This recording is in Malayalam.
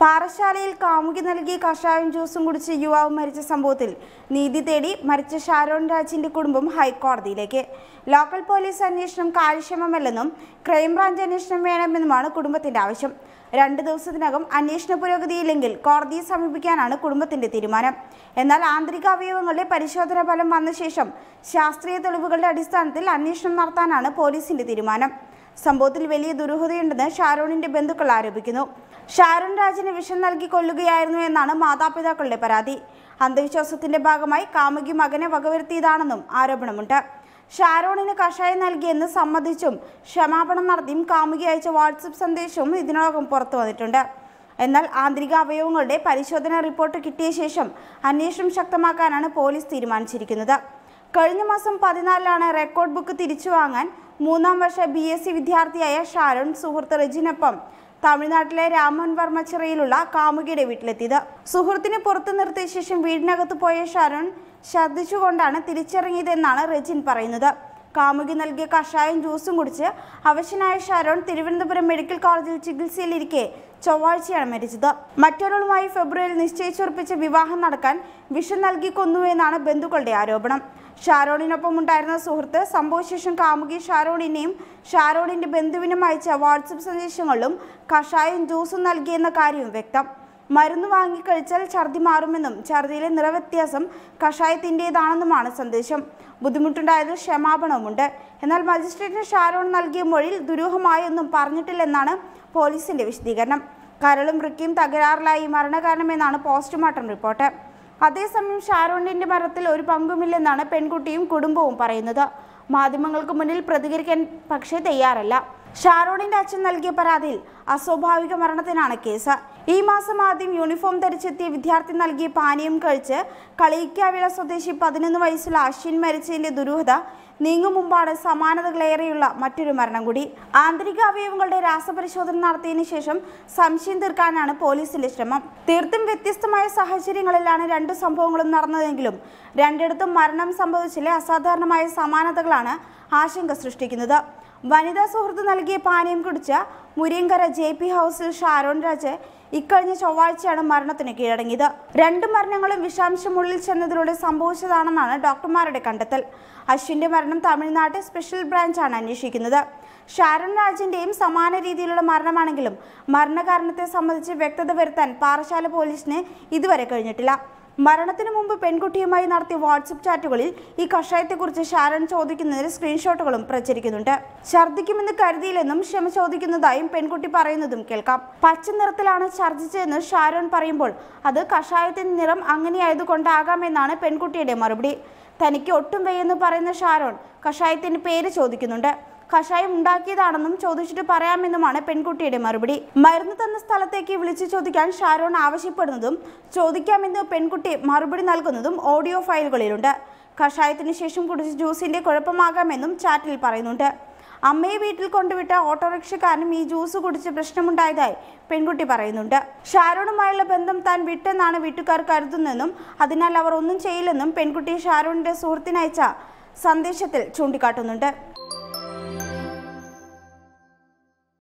പാറശാലയിൽ കാമുകി നൽകി കഷായം ജ്യൂസും കുടിച്ച് യുവാവ് മരിച്ച സംഭവത്തിൽ നീതി തേടി മരിച്ച ഷാരോൺ രാജിന്റെ കുടുംബം ഹൈക്കോടതിയിലേക്ക് ലോക്കൽ പോലീസ് അന്വേഷണം കാര്യക്ഷമമല്ലെന്നും ക്രൈംബ്രാഞ്ച് അന്വേഷണം വേണമെന്നുമാണ് കുടുംബത്തിന്റെ ആവശ്യം രണ്ട് ദിവസത്തിനകം അന്വേഷണ പുരോഗതിയില്ലെങ്കിൽ കോടതിയെ സമീപിക്കാനാണ് കുടുംബത്തിന്റെ തീരുമാനം എന്നാൽ ആന്തരിക അവയവങ്ങളുടെ പരിശോധന ഫലം വന്ന ശേഷം ശാസ്ത്രീയ തെളിവുകളുടെ അടിസ്ഥാനത്തിൽ അന്വേഷണം നടത്താനാണ് പോലീസിന്റെ തീരുമാനം സംഭവത്തിൽ വലിയ ദുരൂഹതയുണ്ടെന്ന് ഷാരോണിന്റെ ബന്ധുക്കൾ ആരോപിക്കുന്നു ഷാരോൺ രാജിന് വിഷം നൽകി കൊല്ലുകയായിരുന്നു എന്നാണ് മാതാപിതാക്കളുടെ പരാതി അന്ധവിശ്വാസത്തിന്റെ ഭാഗമായി കാമുകി മകനെ വകവരുത്തിയതാണെന്നും ആരോപണമുണ്ട് ഷാരോണിന് കഷായം നൽകിയെന്ന് സമ്മതിച്ചും ക്ഷമാപണം നടത്തിയും കാമുകി അയച്ച വാട്സപ്പ് സന്ദേശവും ഇതിനോടകം പുറത്തു വന്നിട്ടുണ്ട് എന്നാൽ ആന്തരിക അവയവങ്ങളുടെ പരിശോധനാ റിപ്പോർട്ട് കിട്ടിയ ശേഷം അന്വേഷണം ശക്തമാക്കാനാണ് പോലീസ് തീരുമാനിച്ചിരിക്കുന്നത് കഴിഞ്ഞ മാസം പതിനാലിലാണ് റെക്കോർഡ് ബുക്ക് തിരിച്ചു വാങ്ങാൻ മൂന്നാം വർഷ ബി എസ് സി വിദ്യാർത്ഥിയായ ഷാരോൺ സുഹൃത്ത് റെജിനൊപ്പം തമിഴ്നാട്ടിലെ രാമൻ വർമ്മച്ചിറയിലുള്ള കാമുകിയുടെ വീട്ടിലെത്തിയത് സുഹൃത്തിനെ പുറത്തു നിർത്തിയ ശേഷം വീടിനകത്ത് പോയ ഷാരോൺ ഛർദ്ദിച്ചുകൊണ്ടാണ് തിരിച്ചിറങ്ങിയതെന്നാണ് റെജിൻ പറയുന്നത് കാമുകി നൽകിയ കഷായം ജ്യൂസും കുടിച്ച് അവശനായ ഷാരോൺ തിരുവനന്തപുരം മെഡിക്കൽ കോളേജിൽ ചികിത്സയിലിരിക്കെ ചൊവ്വാഴ്ചയാണ് മരിച്ചത് മറ്റൊരാളുമായി ഫെബ്രുവരിയിൽ നിശ്ചയിച്ചുറപ്പിച്ച വിവാഹം നടക്കാൻ വിഷം നൽകി കൊന്നുവെന്നാണ് ബന്ധുക്കളുടെ ആരോപണം ഷാരോണിനൊപ്പം ഉണ്ടായിരുന്ന സുഹൃത്ത് സംഭവശേഷം കാമുകി ഷാരോണിനെയും ഷാരോണിന്റെ ബന്ധുവിനും അയച്ച വാട്സപ്പ് സന്ദേശങ്ങളിലും കഷായം ജ്യൂസും നൽകിയെന്ന കാര്യവും വ്യക്തം മരുന്ന് വാങ്ങി കഴിച്ചാൽ ഛർദി മാറുമെന്നും ഛർദിയിലെ നിറവ്യത്യാസം കഷായത്തിൻ്റെതാണെന്നുമാണ് സന്ദേശം ബുദ്ധിമുട്ടുണ്ടായത് ക്ഷമാപണവുമുണ്ട് എന്നാൽ മജിസ്ട്രേറ്റിന് ഷാരോൺ നൽകിയ മൊഴിയിൽ ദുരൂഹമായൊന്നും പറഞ്ഞിട്ടില്ലെന്നാണ് പോലീസിന്റെ വിശദീകരണം കരളും വൃക്കിയും തകരാറിലായി മരണകാരണമെന്നാണ് പോസ്റ്റ്മോർട്ടം റിപ്പോർട്ട് അതേസമയം ഷാരോണിന്റെ മരണത്തിൽ ഒരു പങ്കുമില്ലെന്നാണ് പെൺകുട്ടിയും കുടുംബവും പറയുന്നത് മാധ്യമങ്ങൾക്ക് മുന്നിൽ പ്രതികരിക്കാൻ പക്ഷേ തയ്യാറല്ല ഷാരോണിന്റെ അച്ഛൻ നൽകിയ പരാതിയിൽ അസ്വാഭാവിക മരണത്തിനാണ് കേസ് ഈ മാസം ആദ്യം യൂണിഫോം ധരിച്ചെത്തിയ വിദ്യാർത്ഥി നൽകിയ പാനീയം കഴിച്ച് കളിയിക്കാവിള സ്വദേശി പതിനൊന്ന് വയസ്സുള്ള അശ്വിൻ മരിച്ചതിന്റെ ദുരൂഹത നീങ്ങും മുമ്പാണ് സമാനതകളേറെയുള്ള മറ്റൊരു മരണം കൂടി ആന്തരിക അവയവങ്ങളുടെ രാസപരിശോധന നടത്തിയതിനു ശേഷം സംശയം തീർക്കാനാണ് പോലീസിന്റെ ശ്രമം തീർത്തും വ്യത്യസ്തമായ സാഹചര്യങ്ങളിലാണ് രണ്ട് സംഭവങ്ങളും നടന്നതെങ്കിലും രണ്ടിടത്തും മരണം സംഭവിച്ചിലെ അസാധാരണമായ സമാനതകളാണ് ആശങ്ക സൃഷ്ടിക്കുന്നത് വനിതാ സുഹൃത്ത് നൽകിയ പാനീയം കുടിച്ച മുരിയങ്കര ജെ പി ഹൗസിൽ ഷാരോൺ രാജ് ഇക്കഴിഞ്ഞ ചൊവ്വാഴ്ചയാണ് മരണത്തിന് കീഴടങ്ങിയത് രണ്ട് മരണങ്ങളും വിഷാംശമുള്ളിൽ ചെന്നതിലൂടെ സംഭവിച്ചതാണെന്നാണ് ഡോക്ടർമാരുടെ കണ്ടെത്തൽ അശ്വിന്റെ മരണം തമിഴ്നാട് സ്പെഷ്യൽ ബ്രാഞ്ചാണ് അന്വേഷിക്കുന്നത് ഷാരൺ രാജിൻ്റെയും സമാന രീതിയിലുള്ള മരണമാണെങ്കിലും മരണകാരണത്തെ സംബന്ധിച്ച് വ്യക്തത വരുത്താൻ പാറശാല പോലീസിന് ഇതുവരെ കഴിഞ്ഞിട്ടില്ല മരണത്തിന് മുമ്പ് പെൺകുട്ടിയുമായി നടത്തിയ വാട്സപ്പ് ചാറ്റുകളിൽ ഈ കഷായത്തെക്കുറിച്ച് ഷാരൺ ചോദിക്കുന്നതിന് സ്ക്രീൻഷോട്ടുകളും പ്രചരിക്കുന്നുണ്ട് ഛർദ്ദിക്കുമെന്ന് കരുതിയില്ലെന്നും ക്ഷമ ചോദിക്കുന്നതായും പെൺകുട്ടി പറയുന്നതും കേൾക്കാം പച്ച നിറത്തിലാണ് ഛർദ്ദിച്ചതെന്ന് ഷാരൺ പറയുമ്പോൾ അത് കഷായത്തിന്റെ നിറം അങ്ങനെയായതുകൊണ്ടാകാമെന്നാണ് പെൺകുട്ടിയുടെ മറുപടി തനിക്ക് ഒട്ടും വേയെന്ന് പറയുന്ന ഷാരോൺ കഷായത്തിന്റെ പേര് ചോദിക്കുന്നുണ്ട് കഷായം ഉണ്ടാക്കിയതാണെന്നും ചോദിച്ചിട്ട് പറയാമെന്നുമാണ് പെൺകുട്ടിയുടെ മറുപടി മരുന്ന് തന്ന സ്ഥലത്തേക്ക് വിളിച്ചു ചോദിക്കാൻ ഷാരോൺ ആവശ്യപ്പെടുന്നതും ചോദിക്കാമെന്ന് പെൺകുട്ടി മറുപടി നൽകുന്നതും ഓഡിയോ ഫയലുകളിലുണ്ട് കഷായത്തിന് ശേഷം കുടിച്ച് ജ്യൂസിന്റെ കുഴപ്പമാകാമെന്നും ചാറ്റിൽ പറയുന്നുണ്ട് അമ്മയെ വീട്ടിൽ കൊണ്ടുവിട്ട ഓട്ടോറിക്ഷക്കാരനും ഈ ജ്യൂസ് കുടിച്ച് പ്രശ്നമുണ്ടായതായി പെൺകുട്ടി പറയുന്നുണ്ട് ഷാരോണുമായുള്ള ബന്ധം താൻ വിട്ടെന്നാണ് വീട്ടുകാർ കരുതുന്നതെന്നും അതിനാൽ അവർ ഒന്നും ചെയ്യില്ലെന്നും പെൺകുട്ടി ഷാരോണിന്റെ സുഹൃത്തിനയച്ച സന്ദേശത്തിൽ ചൂണ്ടിക്കാട്ടുന്നുണ്ട്